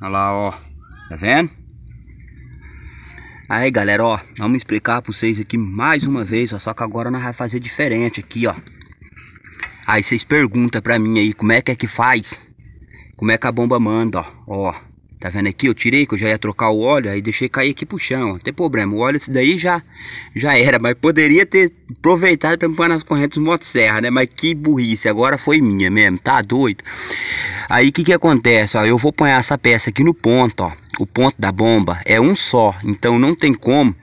Olha lá, ó. Tá vendo? Aí, galera, ó. Vamos explicar pra vocês aqui mais uma vez, ó. Só que agora nós vamos fazer diferente aqui, ó. Aí vocês perguntam pra mim aí como é que é que faz. Como é que a bomba manda, ó. Ó. Tá vendo aqui? Eu tirei que eu já ia trocar o óleo, aí deixei cair aqui pro chão, ó. Não tem problema. O óleo esse daí já, já era, mas poderia ter aproveitado pra me pôr nas correntes motosserra, né? Mas que burrice, agora foi minha mesmo, tá doido? Aí o que, que acontece? Ó, eu vou pôr essa peça aqui no ponto, ó. O ponto da bomba é um só, então não tem como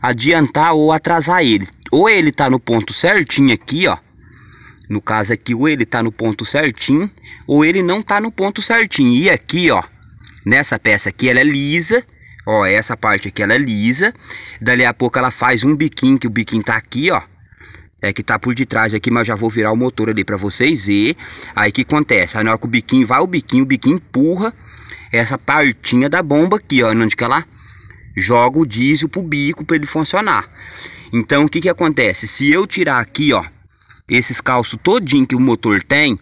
adiantar ou atrasar ele. Ou ele tá no ponto certinho aqui, ó. No caso aqui, ou ele tá no ponto certinho, ou ele não tá no ponto certinho. E aqui, ó, nessa peça aqui, ela é lisa, ó, essa parte aqui ela é lisa. Dali a pouco ela faz um biquinho, que o biquinho tá aqui, ó. É que tá por detrás aqui, mas já vou virar o motor ali para vocês ver. Aí que acontece? Aí na hora que o biquinho vai, o biquinho, o biquinho empurra essa partinha da bomba aqui, ó. Onde que ela joga o diesel pro bico para ele funcionar. Então o que que acontece? Se eu tirar aqui, ó, esses calços todinho que o motor tem,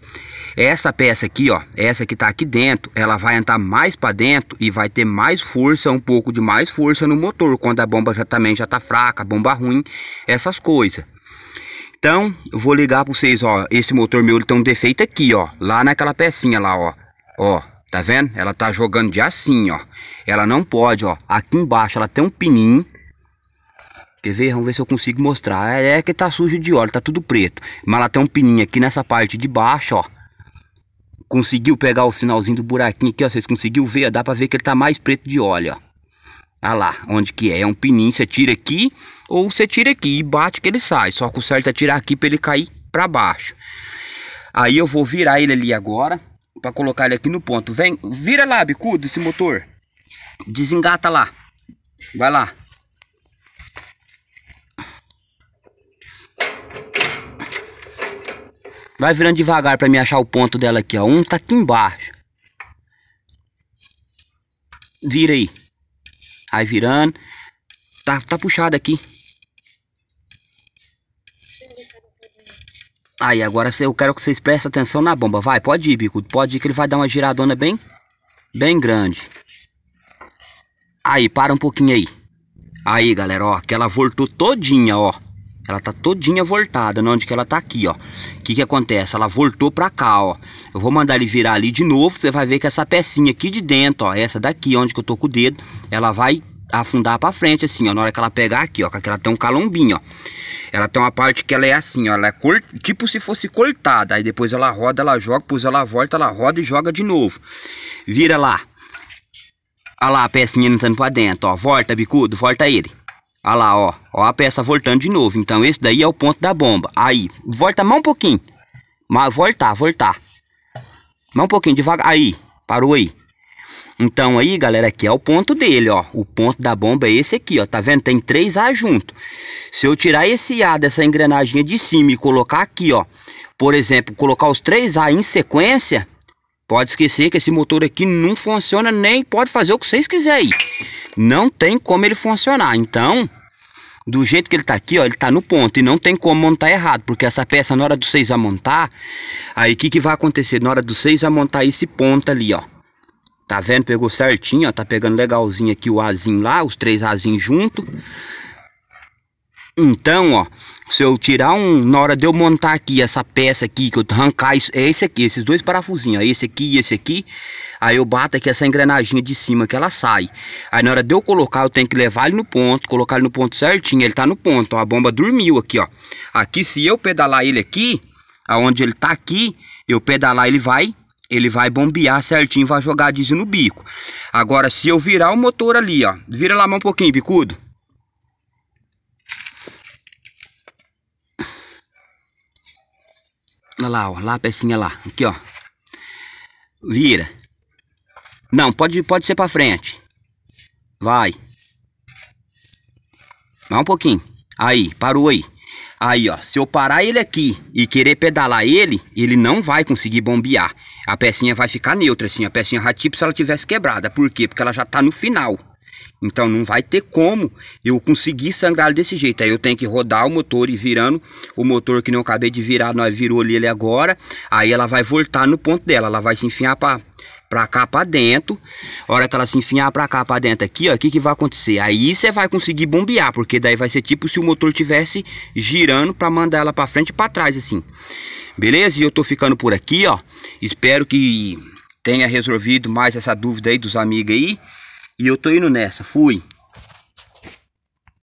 essa peça aqui, ó, essa que tá aqui dentro, ela vai entrar mais para dentro e vai ter mais força, um pouco de mais força no motor, quando a bomba já também já tá fraca, bomba ruim, essas coisas. Então, eu vou ligar para vocês, ó. Esse motor meu, ele tem um defeito aqui, ó. Lá naquela pecinha lá, ó. Ó, tá vendo? Ela tá jogando de assim, ó. Ela não pode, ó. Aqui embaixo ela tem um pininho. Quer ver? Vamos ver se eu consigo mostrar. É, é que tá sujo de óleo, tá tudo preto. Mas ela tem um pininho aqui nessa parte de baixo, ó. Conseguiu pegar o sinalzinho do buraquinho aqui, ó. Vocês conseguiram ver? Dá pra ver que ele tá mais preto de óleo, ó. Olha ah lá, onde que é? É um pininho, você tira aqui ou você tira aqui e bate que ele sai. Só que o certo é tirar aqui para ele cair para baixo. Aí eu vou virar ele ali agora para colocar ele aqui no ponto. Vem, vira lá, bicudo, esse motor. Desengata lá. Vai lá. Vai virando devagar para me achar o ponto dela aqui, ó. Um tá aqui embaixo. Vira aí. Aí virando. Tá, tá puxado aqui. Aí, agora eu quero que vocês prestem atenção na bomba. Vai, pode ir, bico. Pode ir que ele vai dar uma giradona bem, bem grande. Aí, para um pouquinho aí. Aí, galera, ó, que ela voltou todinha, ó. Ela tá todinha voltada, não né? onde que ela tá aqui, ó. O que que acontece? Ela voltou pra cá, ó. Eu vou mandar ele virar ali de novo, você vai ver que essa pecinha aqui de dentro, ó, essa daqui, onde que eu tô com o dedo, ela vai afundar pra frente, assim, ó. Na hora que ela pegar aqui, ó, que ela tem um calombinho, ó. Ela tem uma parte que ela é assim, ó, ela é cor... tipo se fosse cortada. Aí depois ela roda, ela joga, depois ela volta, ela roda e joga de novo. Vira lá. Olha lá a pecinha entrando pra dentro, ó. Volta, bicudo, volta ele. Olha lá, ó. Ó a peça voltando de novo. Então esse daí é o ponto da bomba. Aí, volta mais um pouquinho. Mas voltar, voltar. Mais um pouquinho, devagar. Aí, parou aí. Então aí, galera, aqui é o ponto dele, ó. O ponto da bomba é esse aqui, ó. Tá vendo? Tem três A junto. Se eu tirar esse A dessa engrenagem de cima e colocar aqui, ó. Por exemplo, colocar os três A em sequência... Pode esquecer que esse motor aqui não funciona nem pode fazer o que vocês quiserem aí não tem como ele funcionar. Então, do jeito que ele tá aqui, ó, ele tá no ponto e não tem como montar errado, porque essa peça na hora do seis a montar, aí o que que vai acontecer? Na hora do seis a montar esse ponto ali, ó. Tá vendo? Pegou certinho, ó, tá pegando legalzinho aqui o azinho lá, os três azinhos junto. Então, ó, se eu tirar um, na hora de eu montar aqui essa peça aqui, que eu arrancar isso, é esse aqui, esses dois parafusinhos, ó, esse aqui e esse aqui, Aí eu bato aqui essa engrenagem de cima que ela sai. Aí na hora de eu colocar, eu tenho que levar ele no ponto, colocar ele no ponto certinho. Ele tá no ponto, ó, a bomba dormiu aqui, ó. Aqui, se eu pedalar ele aqui, aonde ele tá aqui, eu pedalar ele vai... Ele vai bombear certinho, vai jogar diesel no bico. Agora, se eu virar o motor ali, ó. Vira lá a mão um pouquinho, bicudo. Olha lá, ó, lá a pecinha lá, aqui ó, vira, não, pode, pode ser pra frente. Vai. Vai um pouquinho. Aí, parou aí. Aí, ó, se eu parar ele aqui e querer pedalar ele, ele não vai conseguir bombear. A pecinha vai ficar neutra, assim, a pecinha vai tipo se ela tivesse quebrada. Por quê? Porque ela já tá no final. Então não vai ter como eu conseguir sangrar desse jeito. Aí eu tenho que rodar o motor e virando o motor que não acabei de virar, nós virou ele agora. Aí ela vai voltar no ponto dela, ela vai se enfiar para pra cá, pra dentro. A hora que ela se enfiar pra cá, pra dentro aqui, ó, o que que vai acontecer? Aí você vai conseguir bombear, porque daí vai ser tipo se o motor tivesse girando pra mandar ela pra frente e pra trás, assim. Beleza? E eu tô ficando por aqui, ó. Espero que tenha resolvido mais essa dúvida aí dos amigos aí. E eu tô indo nessa. Fui.